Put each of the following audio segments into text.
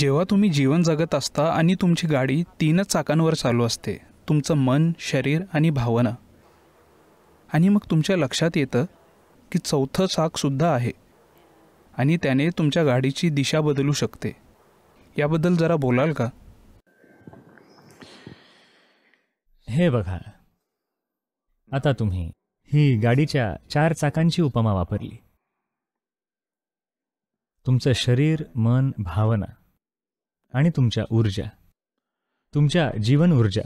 जेव्हा तुम्ही जीवन जगत असता आणि तुमची गाडी तीनच चाकांवर चालू असते तुमचं मन शरीर आणि भावना आणि मग तुमच्या लक्षात येतं की चौथं चाकसुद्धा आहे आणि त्याने तुमच्या गाडीची दिशा बदलू शकते याबद्दल जरा बोलाल का हे बघा आता तुम्ही ही गाडीच्या चार चाकांची उपमा वापरली तुमचं शरीर मन भावना आणि तुमच्या ऊर्जा तुमच्या जीवन ऊर्जा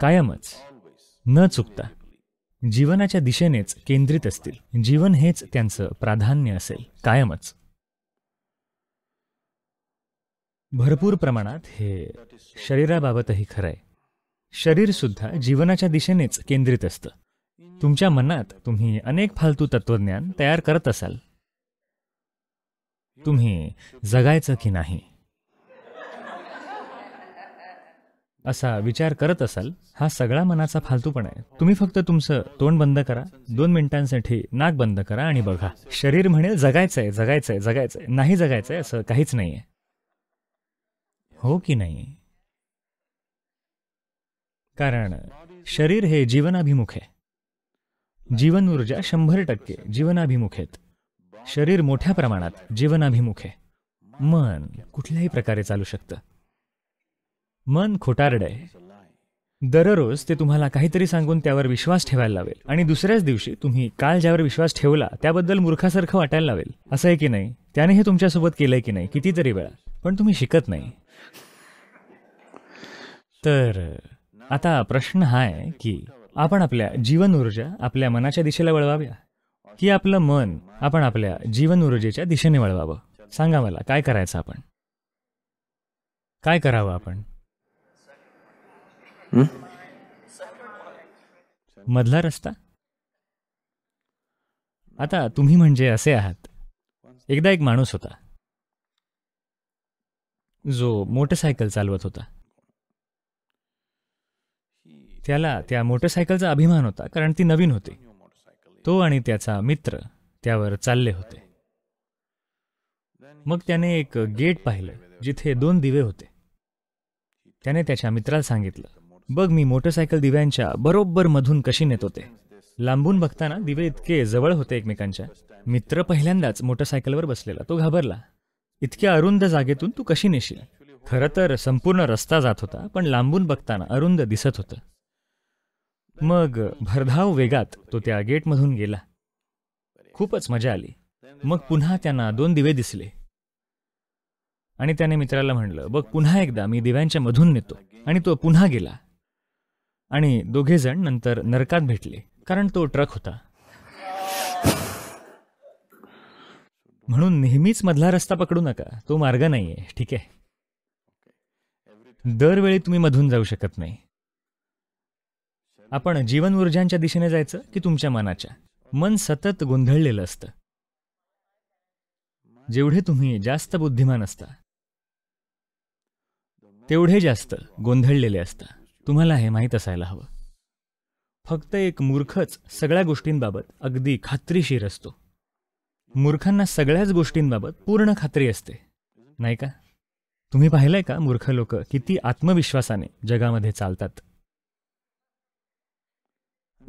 कायमच न चुकता जीवनाच्या दिशेनेच केंद्रित असतील जीवन हेच त्यांचं प्राधान्य असेल कायमच भरपूर प्रमाणात हे शरीराबाबतही खरं आहे शरीरसुद्धा जीवनाच्या दिशेनेच केंद्रित असतं तुमच्या मनात तुम्ही अनेक फालतू तत्वज्ञान तयार करत असाल तुम्ही जगायचं की नाही असा विचार करत असाल हा सगळा मनाचा फालतूपणा आहे तुम्ही फक्त तुमचं तोंड बंद करा दोन मिनिटांसाठी नाक बंद करा आणि बघा शरीर म्हणेल जगायचंय जगायचंय जगायचंय नाही जगायचंय असं काहीच नाहीये हो की नाही कारण शरीर हे जीवनाभिमुख आहे जीवन ऊर्जा शंभर टक्के जीवनाभिमुख आहेत शरीर मोठ्या प्रमाणात जीवनाभिमुख आहे मन कुठल्याही प्रकारे चालू शकतं मन खोटारड आहे दररोज ते तुम्हाला काहीतरी सांगून त्यावर विश्वास ठेवायला लावेल आणि दुसऱ्याच दिवशी तुम्ही काल ज्यावर विश्वास ठेवला त्याबद्दल मूर्खासारखं वाटायला लावेल असं आहे की नाही त्याने हे तुमच्यासोबत केलंय की नाही कितीतरी वेळा पण तुम्ही शिकत नाही तर आता प्रश्न हा आहे की आपण आपल्या जीवन ऊर्जा आपल्या मनाच्या दिशेला वळवाव्या की आपलं मन आपण आपल्या जीवन ऊर्जेच्या दिशेने वळवावं सांगा मला काय करायचं आपण काय करावं आपण मधला रस्ता आता तुम्ही म्हणजे असे आहात एकदा एक माणूस होता जो मोटरसायकल चालवत होता त्याला त्या मोटरसायकलचा अभिमान होता कारण ती नवीन होती तो आणि त्याचा मित्र त्यावर चालले होते मग त्याने एक गेट पाहिलं जिथे दोन दिवे होते त्याने त्याच्या मित्राला सांगितलं बघ मी मोटरसायकल दिव्यांच्या बरोबर मधून कशी नेत होते लांबून बघताना दिवे इतके जवळ होते एकमेकांच्या मित्र पहिल्यांदाच मोटरसायकलवर बसलेला तो घाबरला इतक्या अरुंद जागेतून तू कशी नेशील खरं तर संपूर्ण रस्ता जात होता पण लांबून बघताना अरुंद दिसत होतं मग भरधाव वेगात तो त्या गेटमधून गेला खूपच मजा आली मग पुन्हा त्यांना दोन दिवे दिसले आणि त्याने मित्राला म्हणलं बघ पुन्हा एकदा मी दिव्यांच्या मधून नेतो आणि तो पुन्हा गेला आणि दोघे जण नंतर नरकात भेटले कारण तो ट्रक होता म्हणून नेहमीच मधला रस्ता पकडू नका तो मार्ग नाही आहे ठीक आहे दरवेळी तुम्ही मधून जाऊ शकत नाही आपण जीवन ऊर्जांच्या दिशेने जायचं की तुमच्या मनाच्या मन सतत गोंधळलेलं असतं जेवढे तुम्ही जास्त बुद्धिमान असता तेवढे जास्त गोंधळलेले असता तुम्हाला हे माहीत असायला हवं फक्त एक मूर्खच सगळ्या गोष्टींबाबत अगदी खात्रीशीर असतो मूर्खांना सगळ्याच गोष्टींबाबत पूर्ण खात्री असते नाही का तुम्ही पाहिलंय का मूर्ख लोक किती आत्मविश्वासाने जगामध्ये चालतात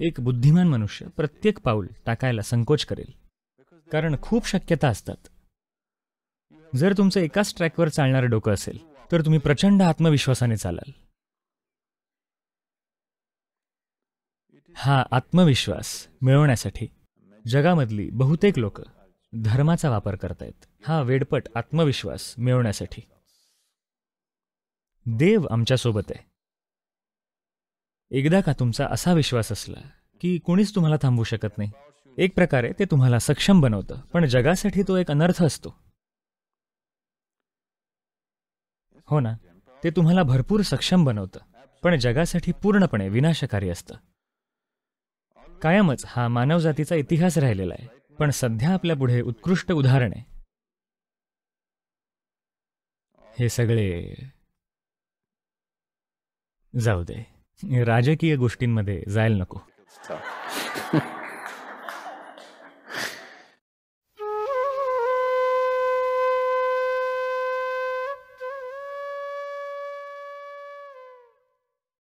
एक बुद्धिमान मनुष्य प्रत्येक पाऊल टाकायला संकोच करेल कारण खूप शक्यता असतात जर तुमचं एकाच ट्रॅकवर चालणारं डोकं असेल तर तुम्ही प्रचंड आत्मविश्वासाने चालाल हा आत्मविश्वास मिळवण्यासाठी जगामधली बहुतेक लोक धर्माचा वापर करतायत हा वेडपट आत्मविश्वास मिळवण्यासाठी देव आमच्या सोबत आहे एकदा का तुमचा असा विश्वास असला की कोणीच तुम्हाला थांबवू शकत नाही एक प्रकारे ते तुम्हाला सक्षम बनवतं पण जगासाठी तो एक अनर्थ असतो हो ना ते तुम्हाला भरपूर सक्षम बनवतं पण जगासाठी पूर्णपणे विनाशकारी असतं कायमच हा मानवजातीचा इतिहास राहिलेला आहे पण सध्या आपल्या पुढे उत्कृष्ट उदाहरण आहे हे सगळे जाऊ दे राजकीय गोष्टींमध्ये जायला नको